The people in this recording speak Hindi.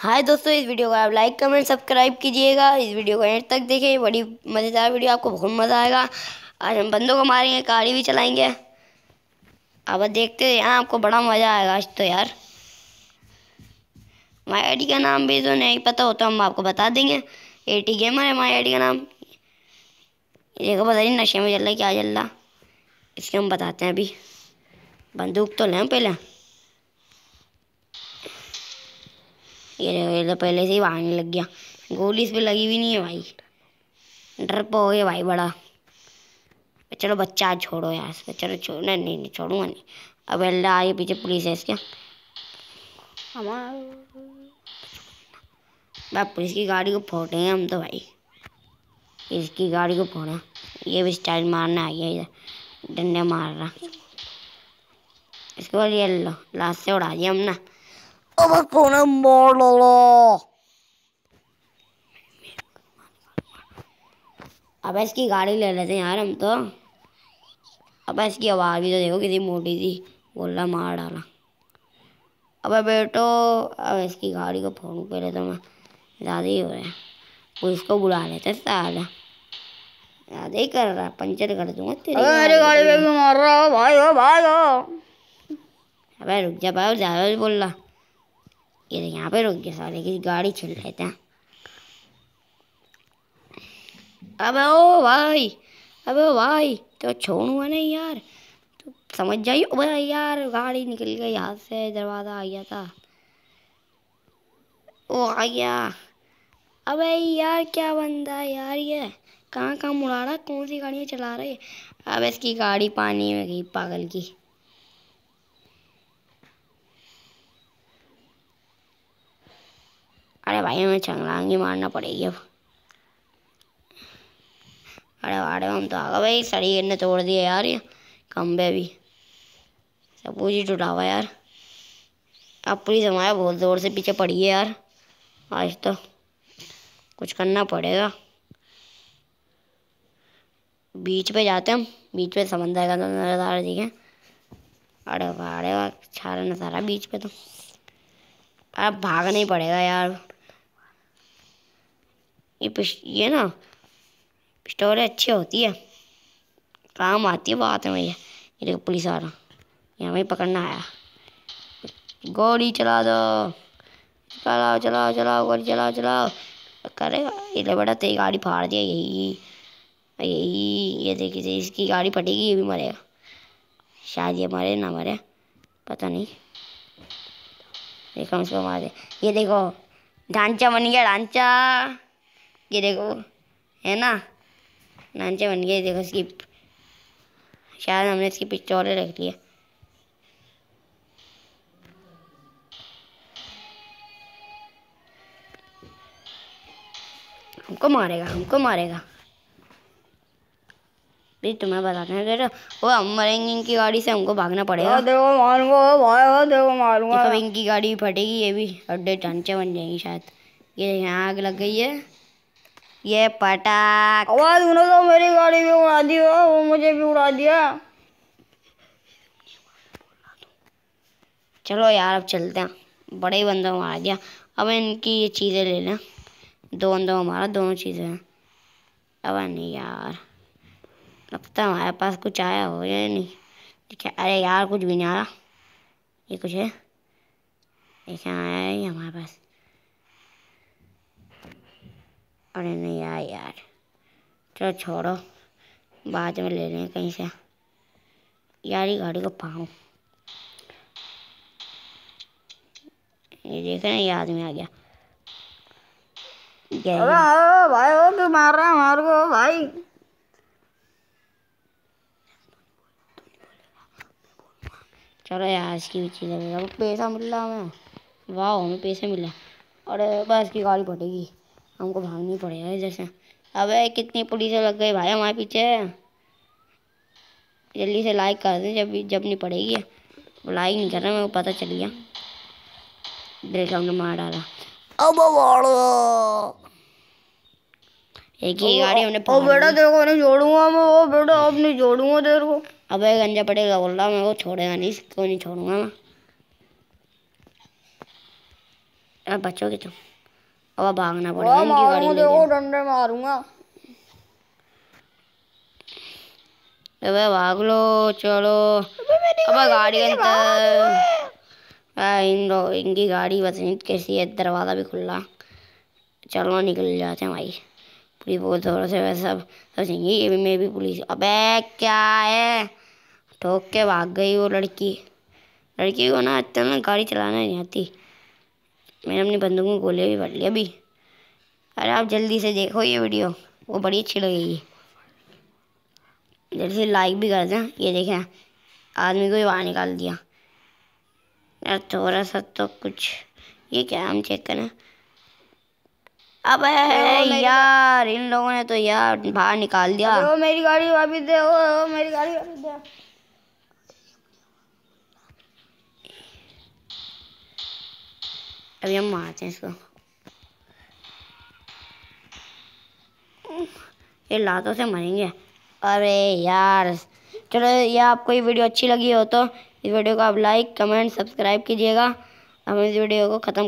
हाय दोस्तों इस वीडियो को आप लाइक कमेंट सब्सक्राइब कीजिएगा इस वीडियो को एंड तक देखें बड़ी मज़ेदार वीडियो आपको बहुत मज़ा आएगा आज हम बंदों को मारेंगे गाड़ी भी चलाएंगे अब देखते हैं यहाँ आपको बड़ा मज़ा आएगा आज तो यार माई आई का नाम भी तो नहीं पता हो तो हम आपको बता देंगे ए टी गेमर है माई आई का नाम देखो पता नहीं नशे में चल रहा क्या चल रहा इसके हम बताते हैं अभी बंदूक तो लें पहले ये तो पहले से ही भागने लग गया गोली इस पर लगी हुई नहीं है भाई डर पो गया भाई बड़ा चलो बच्चा छोड़ो यार इसको चलो छोड़ नहीं नहीं छोड़ूंगा नहीं अब अल्लाह आगे पीछे पुलिस है इसके हमारा पुलिस की गाड़ी को फोटे हैं हम तो भाई इसकी गाड़ी को फोड़ा ये भी स्टाइल मारने आ गया डंडे मार रहा इसके बाद ये लास्ट से उड़ा दिया हम ना अब कोने मार लो अब इसकी गाड़ी ले लेते हैं यार हम तो अब इसकी आवाज़ भी तो देखो कितनी मोटी थी बोला मार डाला अब बेटो अब इसकी गाड़ी को फोन कर लेता तो हूँ मैं दादी हो रहा है पुलिस को बुला लेते साला ज़्यादा कर रहा है पंचर कर दूंगा तेरी अरे गाड़ी पे भी मार रहा हो भाई हो भाई हो अबे रुक जा भाई ज़्यादा बोल रहा ये तो यहाँ पे रुक गया साले की गाड़ी छिल रहे थे अबे ओ भाई अबे ओ भाई तो छोड़ूंगा नहीं यार तो समझ जाइए अबे यार गाड़ी निकल गई यहाँ से दरवाज़ा आ गया था ओ आ गया अबे यार क्या बंदा है यार ये कहाँ कहाँ मुड़ा रहा कौन सी गाड़ियाँ चला रही है अब इसकी गाड़ी पानी में गई पागल की अरे भाई हमें चंगलांगी मारना पड़ेगी अब अरे अरे हम तो आ गए भाई सड़ी ने तोड़ दिया यार ये खम्बे भी सब कुछ ही टूटा हुआ यार अब पुलिस हमारे बहुत ज़ोर से पीछे पड़ी है यार आज तो कुछ करना पड़ेगा बीच पे जाते हम बीच पे समंदर का नज़ारा देखें अरे वाह अरे वाह अच्छा नज़ारा बीच पे तो अब भागना ही पड़ेगा यार ये ये ना पिस्टोरें अच्छी होती है काम आती है बात है भैया ये देखो पुलिस आ रहा यहाँ भाई पकड़ना आया गोली चला दो चलाओ चलाओ चलाओ गोली चलाओ चलाओ करेगा इधर बड़ा तेरी गाड़ी फाड़ दिया यही यही ये देखिए इसकी गाड़ी फटेगी ये भी मरेगा शायद ये मरे ना मरे पता नहीं देखो इसको मार दे ये देखो ढांचा बन गया ढांचा ये देखो है ना नानचे बन गए देखो इसकी शायद हमने इसकी पिस्टोलें रख लिया हमको मारेगा हमको मारेगा भाई तुम्हें बताते हैं फिर वो हम मरेंगे इनकी गाड़ी से हमको भागना पड़ेगा हाँ, हाँ, देखो मारूंगा देखो मारूंगा इनकी गाड़ी फटेगी ये भी अड्डे टांचे बन जाएंगी शायद ये यहाँ आग लग गई है ये पटाख आवाज उन्होंने तो मेरी गाड़ी भी उड़ा दी हो हाँ, वो मुझे भी उड़ा दिया चलो यार अब चलते हैं बड़े ही बंदों मार दिया अब इनकी ये चीज़ें ले लें दो को मारा दोनों चीज़ें हैं अब नहीं यार लगता तो हमारे पास कुछ आया हो या नहीं देखिए अरे यार कुछ भी नहीं आ रहा ये कुछ है देखा आया ही हमारे पास अरे नहीं आया यार चलो छोड़ो बाद में ले लें कहीं से यार ही गाड़ी को पाऊँ ये देखे ना ये आदमी आ गया भाई ओ क्यों मार रहा है मार को भाई चलो यार इसकी भी चीज़ें पैसा मिल रहा हमें वाह हमें पैसे मिले अरे बस की गाड़ी पटेगी हमको भागनी पड़ेगा इधर से अबे कितनी पुलिस लग गई भाई हमारे पीछे जल्दी से लाइक कर दें जब जब नहीं पड़ेगी लाइक नहीं कर रहा मेरे को पता चल गया देख हमने मार डाला अब एक ही गाड़ी हमने ओ बेटा देखो नहीं छोड़ूंगा मैं वो बेटा अब नहीं छोड़ूंगा तेरे को अबे गंजा पड़ेगा बोल रहा मैं वो छोड़ेगा नहीं क्यों नहीं छोड़ूंगा मैं बच्चों के तो अब भागना पड़ेगा हाँ, इनकी गाड़ी देखो डंडे मारूंगा अबे भाग लो चलो अब गाड़ी अंदर इन इनकी गाड़ी बस कैसी है दरवाज़ा भी खुला चलो निकल जाते हैं भाई पूरी बहुत जोर से वैसे सब सोचेंगे ये भी मैं भी पुलिस अबे क्या है ठोक के भाग गई वो लड़की लड़की को ना इतना गाड़ी चलाना नहीं आती मैंने अपनी बंदूक में गोले भी भर लिया अभी अरे आप जल्दी से देखो ये वीडियो वो बड़ी अच्छी लगेगी जल्दी से लाइक भी कर दें ये देखें आदमी को ही बाहर निकाल दिया यार थोड़ा सा तो कुछ ये क्या हम चेक करें अब यार इन लोगों ने तो यार बाहर निकाल दिया मेरी गाड़ी वापिस दे मेरी गाड़ी वापिस दे अभी हम मारते हैं इसको ये लातों से मरेंगे अरे यार चलो ये आपको ये वीडियो अच्छी लगी हो तो इस वीडियो को आप लाइक कमेंट सब्सक्राइब कीजिएगा हम इस वीडियो को ख़त्म